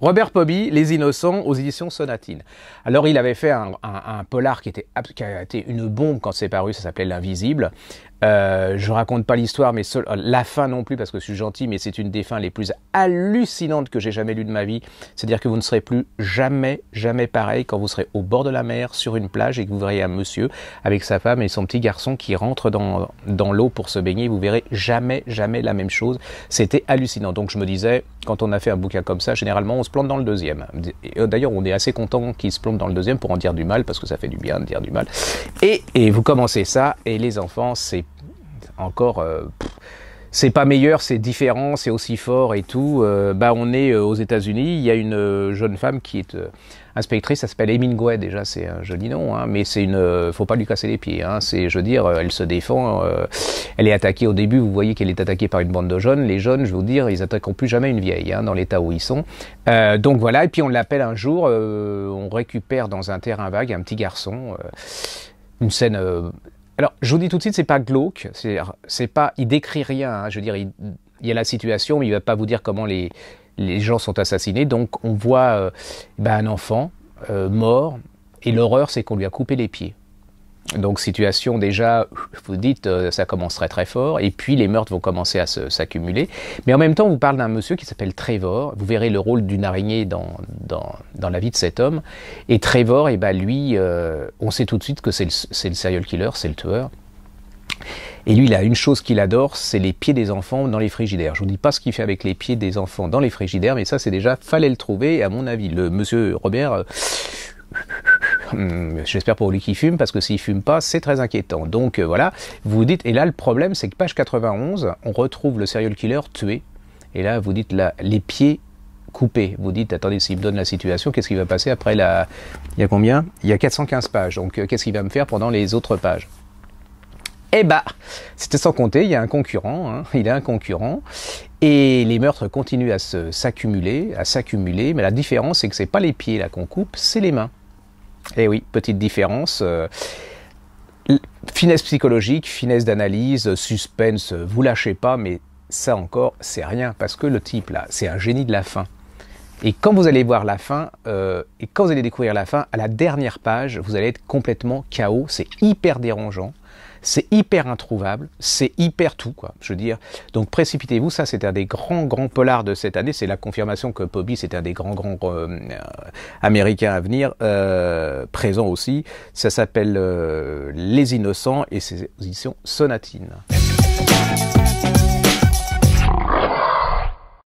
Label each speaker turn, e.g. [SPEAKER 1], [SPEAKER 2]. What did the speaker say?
[SPEAKER 1] Robert Poby, Les Innocents, aux éditions Sonatine. Alors, il avait fait un, polar qui, était, qui a été une bombe quand c'est paru, ça s'appelait L'Invisible. Euh, je raconte pas l'histoire, mais seul, euh, la fin non plus, parce que je suis gentil, mais c'est une des fins les plus hallucinantes que j'ai jamais lues de ma vie. C'est-à-dire que vous ne serez plus jamais, jamais pareil quand vous serez au bord de la mer, sur une plage, et que vous verrez un monsieur avec sa femme et son petit garçon qui rentre dans, dans l'eau pour se baigner. Vous verrez jamais, jamais la même chose. C'était hallucinant. Donc je me disais, quand on a fait un bouquin comme ça, généralement on se plante dans le deuxième. Euh, d'ailleurs, on est assez content qu'il se plante dans le deuxième pour en dire du mal, parce que ça fait du bien de dire du mal. Et, et vous commencez ça, et les enfants, c'est encore, euh, c'est pas meilleur, c'est différent, c'est aussi fort et tout. Euh, bah, on est euh, aux États-Unis, il y a une jeune femme qui est inspectrice, ça s'appelle Gouet déjà, c'est un joli nom, hein, mais c'est une, faut pas lui casser les pieds. Hein. c'est, je veux dire, elle se défend, elle est attaquée au début, vous voyez qu'elle est attaquée par une bande de jeunes. Les jeunes, je veux dire, ils attaqueront plus jamais une vieille hein, dans l'état où ils sont. donc voilà, et puis on l'appelle un jour, on récupère dans un terrain vague un petit garçon. une scène alors, je vous dis tout de suite, c'est pas glauque, c'est pas, il décrit rien. Hein. je veux dire, il, y a la situation, mais il va pas vous dire comment les, gens sont assassinés. Donc, on voit euh, bah, un enfant euh, mort, et l'horreur, c'est qu'on lui a coupé les pieds. Donc, situation déjà, vous dites, euh, ça commencerait très fort, et puis les meurtres vont commencer à s'accumuler. Mais en même temps, on vous parle d'un monsieur qui s'appelle Trevor. Vous verrez le rôle d'une araignée dans, dans, la vie de cet homme. Et Trevor, et eh ben, lui, euh, on sait tout de suite que c'est le, serial killer, c'est le tueur. Et lui, il a une chose qu'il adore, c'est les pieds des enfants dans les frigidaires. Je vous dis pas ce qu'il fait avec les pieds des enfants dans les frigidaires, mais ça, c'est déjà fallait le trouver. à mon avis, le monsieur Robert. Euh, hmm, j'espère pour lui qu'il fume, parce que s'il fume pas, c'est très inquiétant. Donc euh, voilà, vous, vous dites, et là le problème c'est que page 91, on retrouve le serial killer tué, et là vous dites là, les pieds vous dites, attendez, s'il me donne la situation, qu'est-ce qui va passer après la... Il y a combien Il y a 415 pages. Donc, euh, qu'est-ce qu'il va me faire pendant les autres pages eh bah, c'était sans compter, il y a un concurrent, hein. il a un concurrent, et les meurtres continuent à s'accumuler, à s'accumuler, mais la différence c'est que c'est pas les pieds là qu'on coupe, c'est les mains. Eh oui, petite différence. Euh, finesse psychologique, finesse d'analyse, suspense, vous lâchez pas, mais ça encore, c'est rien, parce que le type là, c'est un génie de la fin. Et quand vous allez voir la fin, euh, et quand vous allez découvrir la fin, à la dernière page, vous allez être complètement KO. C'est hyper dérangeant, c'est hyper introuvable, c'est hyper tout, quoi. Je veux dire. Donc précipitez-vous. Ça, c'est un des grands grands polars de cette année. C'est la confirmation que Bobby, c'est un des grands grands euh, américains à venir, euh, présent aussi. Ça s'appelle euh, Les Innocents et ses positions sonatines.